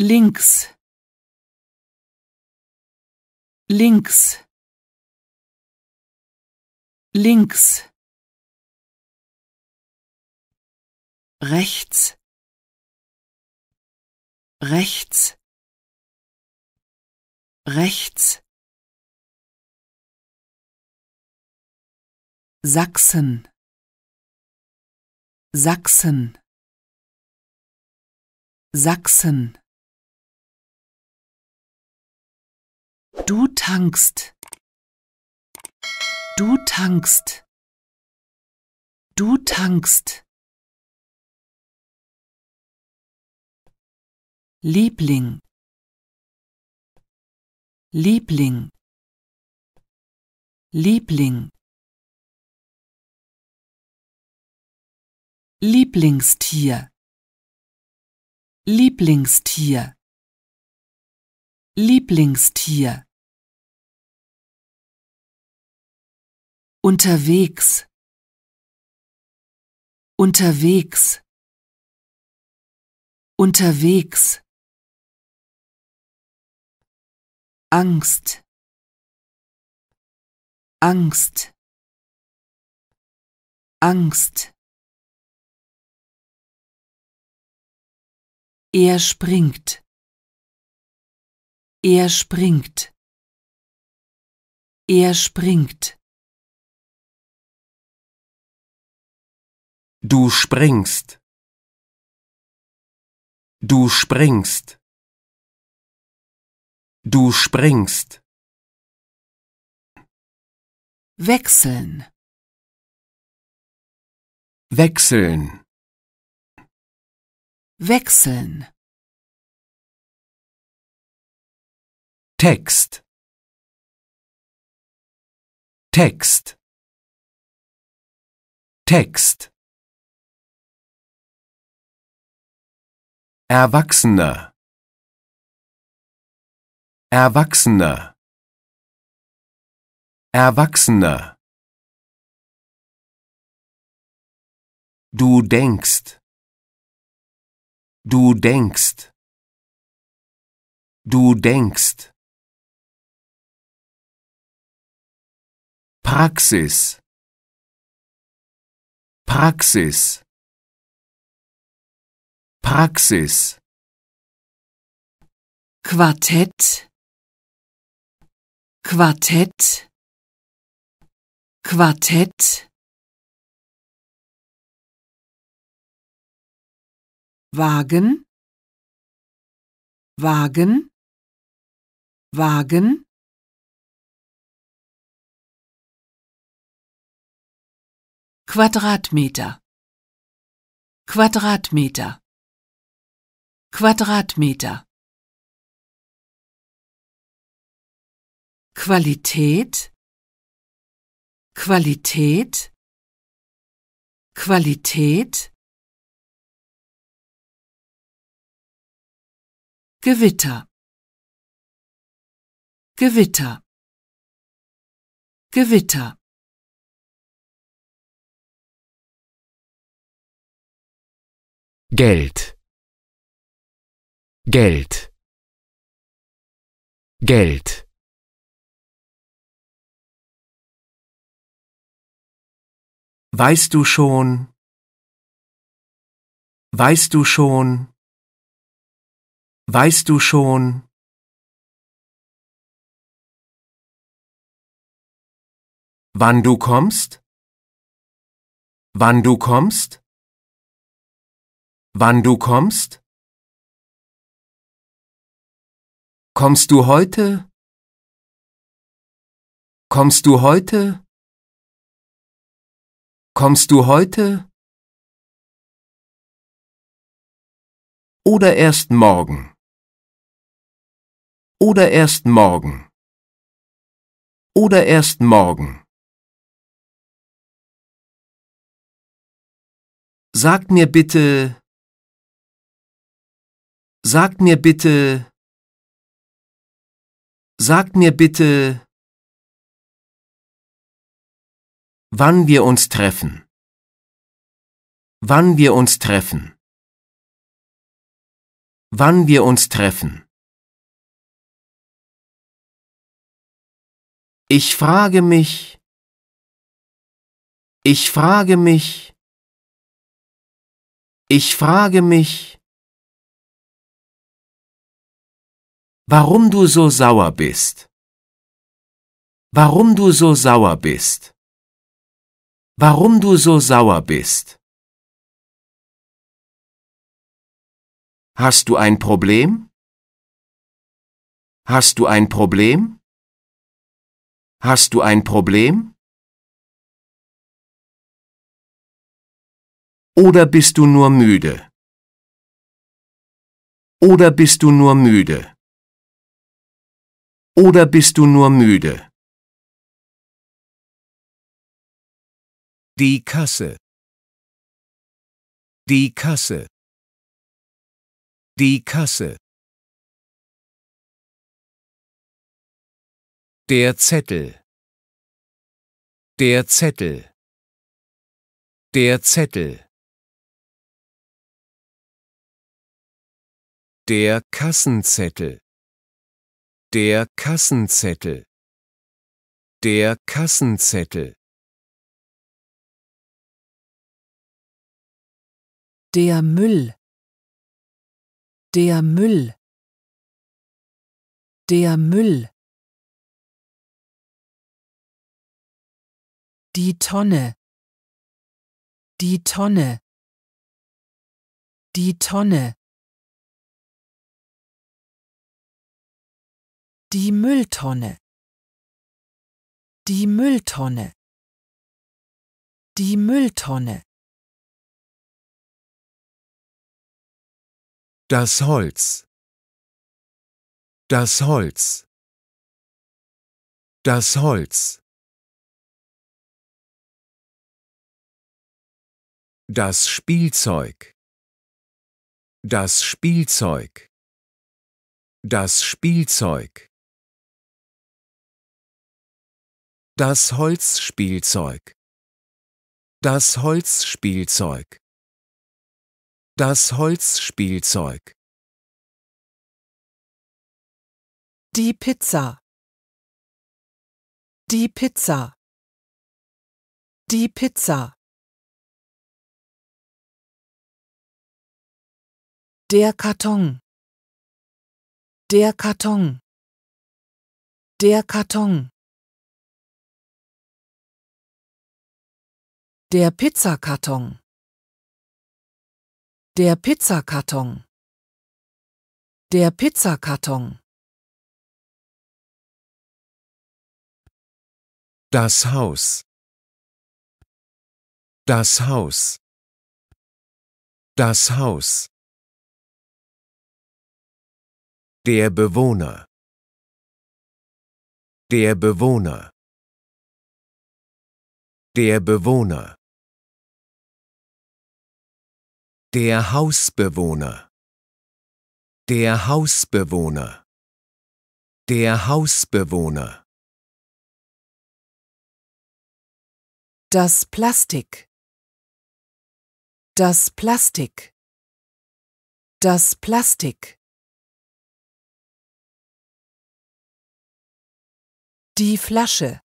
links links links rechts rechts rechts Sachsen Sachsen Sachsen Du tankst. Du tankst. Du tankst. Liebling. Liebling. Liebling. Lieblingstier. Lieblingstier. Lieblingstier unterwegs unterwegs unterwegs Angst Angst Angst Er springt Er springt Er springt Du springst. Du springst. Du springst. Wechseln. Wechseln. Wechseln. Text. Text. Text. Erwachsener Erwachsener Erwachsener Du denkst Du denkst Du denkst Praxis Praxis Praxis Quartett Quartett Quartett Wagen Wagen Wagen Quadratmeter Quadratmeter Quadratmeter Qualität Qualität Qualität Gewitter Gewitter Gewitter Geld Geld Geld Weißt du schon Weißt du schon Weißt du schon Wann du kommst Wann du kommst Wann du kommst Kommst du heute? Kommst du heute? Kommst du heute? Oder erst morgen? Oder erst morgen? Oder erst morgen? Sagt mir bitte, sagt mir bitte, Sag mir bitte, wann wir uns treffen. Wann wir uns treffen. Wann wir uns treffen. Ich frage mich, ich frage mich, ich frage mich, Warum du so sauer bist. Warum du so sauer bist. Warum du so sauer bist. Hast du ein Problem? Hast du ein Problem? Hast du ein Problem? Oder bist du nur müde? Oder bist du nur müde? Oder bist du nur müde? Die Kasse. Die Kasse. Die Kasse. Der Zettel. Der Zettel. Der Zettel. Der Kassenzettel. Der Kassenzettel. Der Kassenzettel. Der Müll. Der Müll. Der Müll. Die Tonne. Die Tonne. Die Tonne. Die Mülltonne. Die Mülltonne. Die Mülltonne. Das Holz. Das Holz. Das Holz. Das Spielzeug. Das Spielzeug. Das Spielzeug. Das Holzspielzeug. Das Holzspielzeug. Das Holzspielzeug. Die Pizza. Die Pizza. Die Pizza. Der Karton. Der Karton. Der Karton. Der Pizzakarton. Der Pizzakarton. Der Pizzakarton. Das Haus. Das Haus. Das Haus. Der Bewohner. Der Bewohner. Der Bewohner. Der Hausbewohner. Der Hausbewohner. Der Hausbewohner. Das Plastik. Das Plastik. Das Plastik. Die Flasche.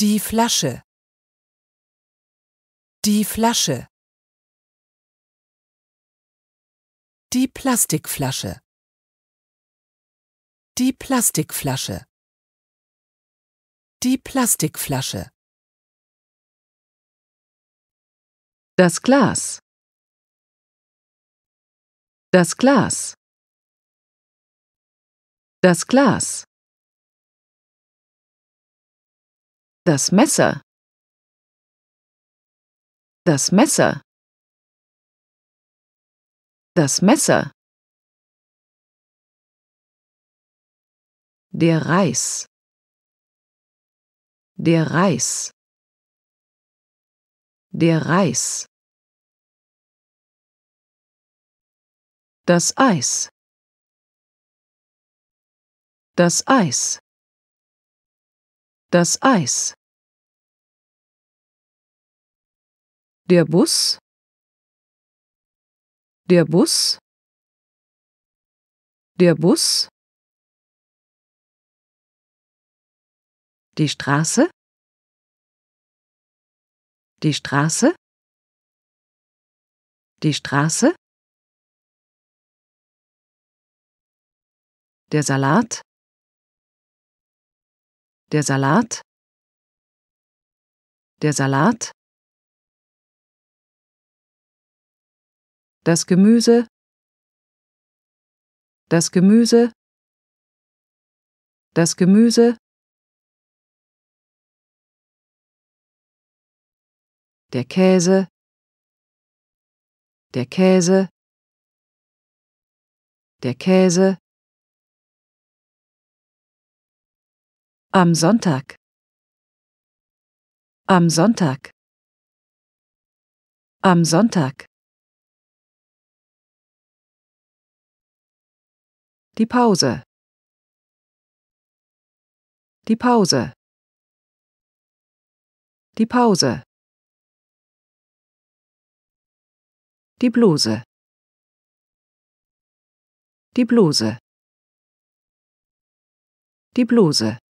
Die Flasche. Die Flasche. Die Plastikflasche. Die Plastikflasche. Die Plastikflasche. Das Glas. Das Glas. Das Glas. Das Messer. Das Messer. Das Messer. Der Reis. Der Reis. Der Reis. Das Eis. Das Eis. Das Eis. Der Bus. Der Bus Der Bus Die Straße Die Straße Die Straße Der Salat Der Salat Der Salat das Gemüse, das Gemüse, das Gemüse, der Käse, der Käse, der Käse. Am Sonntag. Am Sonntag. Am Sonntag. Die Pause. Die Pause. Die Pause. Die Bluse. Die Bluse. Die Bluse.